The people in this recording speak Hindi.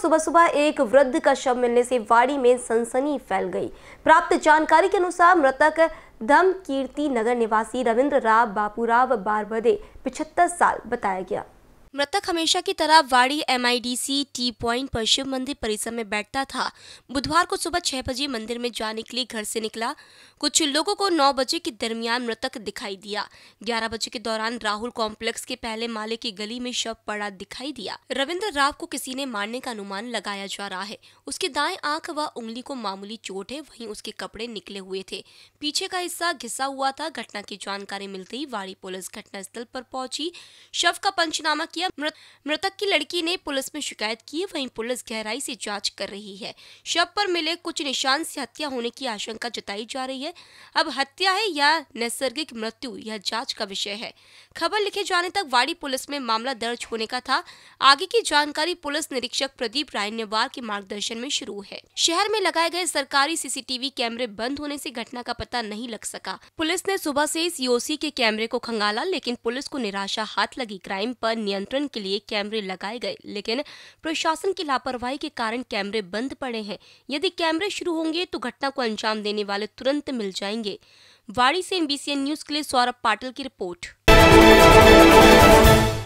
सुबह सुबह एक वृद्ध का शव मिलने से वाड़ी में सनसनी फैल गई प्राप्त जानकारी के अनुसार मृतक धम कीर्ति नगर निवासी रविंद्र राव बापूराव बारबदे पिछहत्तर साल बताया गया मृतक हमेशा की तरह वाड़ी एमआईडीसी टी पॉइंट पर शिव मंदिर परिसर में बैठता था बुधवार को सुबह छह बजे मंदिर में जाने के लिए घर से निकला कुछ लोगों को नौ बजे के दरमियान मृतक दिखाई दिया ग्यारह बजे के दौरान राहुल कॉम्प्लेक्स के पहले माले की गली में शव पड़ा दिखाई दिया रविंद्र राव को किसी ने मारने का अनुमान लगाया जा रहा है उसकी दाएं आंख व उंगली को मामूली चोट है वहीं उसके कपड़े निकले हुए थे पीछे का हिस्सा घिसा हुआ था घटना की जानकारी मिलते ही वाड़ी पुलिस घटनास्थल पर पहुंची शव का पंचनामा किया दिया मृतक की लड़की ने पुलिस में शिकायत की वहीं पुलिस गहराई से जांच कर रही है शव पर मिले कुछ निशान से हत्या होने की आशंका जताई जा रही है अब हत्या है या नैसर्गिक मृत्यु यह जांच का विषय है खबर लिखे जाने तक वाड़ी पुलिस में मामला दर्ज होने का था आगे की जानकारी पुलिस निरीक्षक प्रदीप राय वार के मार्गदर्शन में शुरू है शहर में लगाए गए सरकारी सीसीटीवी कैमरे बंद होने से घटना का पता नहीं लग सका पुलिस ने सुबह से सीओसी के कैमरे को खंगाला लेकिन पुलिस को निराशा हाथ लगी क्राइम पर नियंत्रण नियंत्रण के लिए कैमरे लगाए गए लेकिन प्रशासन की लापरवाही के कारण कैमरे बंद पड़े हैं यदि कैमरे शुरू होंगे तो घटना को अंजाम देने वाले तुरंत मिल जाएंगे वाड़ी से एनबीसीएन न्यूज के लिए सौरभ पाटिल की रिपोर्ट